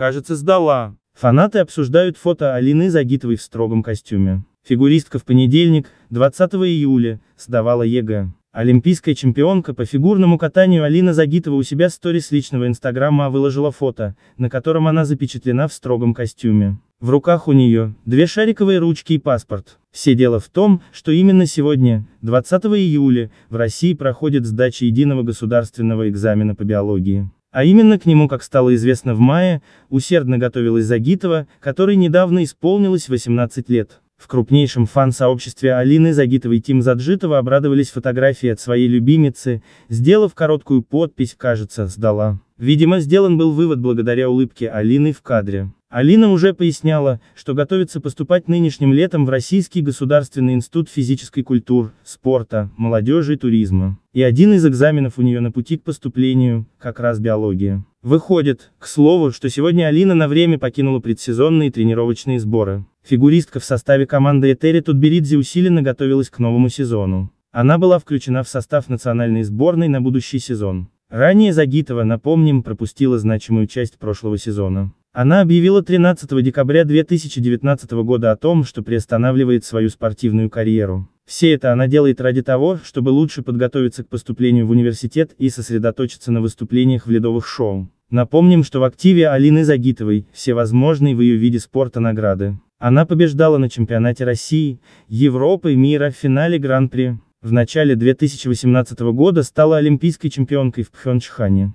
Кажется, сдала. Фанаты обсуждают фото Алины Загитовой в строгом костюме. Фигуристка в понедельник, 20 июля, сдавала ЕГЭ. Олимпийская чемпионка по фигурному катанию Алина Загитова у себя сторис личного инстаграма выложила фото, на котором она запечатлена в строгом костюме. В руках у нее две шариковые ручки и паспорт. Все дело в том, что именно сегодня, 20 июля, в России проходит сдача единого государственного экзамена по биологии. А именно к нему, как стало известно в мае, усердно готовилась Загитова, которой недавно исполнилось 18 лет. В крупнейшем фан-сообществе Алины Загитовой Тим Заджитова обрадовались фотографии от своей любимицы, сделав короткую подпись «Кажется, сдала». Видимо, сделан был вывод благодаря улыбке Алины в кадре. Алина уже поясняла, что готовится поступать нынешним летом в Российский государственный институт физической культуры, спорта, молодежи и туризма. И один из экзаменов у нее на пути к поступлению, как раз биология. Выходит, к слову, что сегодня Алина на время покинула предсезонные тренировочные сборы. Фигуристка в составе команды Этери Тутберидзе усиленно готовилась к новому сезону. Она была включена в состав национальной сборной на будущий сезон. Ранее Загитова, напомним, пропустила значимую часть прошлого сезона. Она объявила 13 декабря 2019 года о том, что приостанавливает свою спортивную карьеру. Все это она делает ради того, чтобы лучше подготовиться к поступлению в университет и сосредоточиться на выступлениях в ледовых шоу. Напомним, что в активе Алины Загитовой всевозможные в ее виде спорта награды. Она побеждала на чемпионате России, Европы мира в финале Гран-при. В начале 2018 года стала олимпийской чемпионкой в Пхенчхане.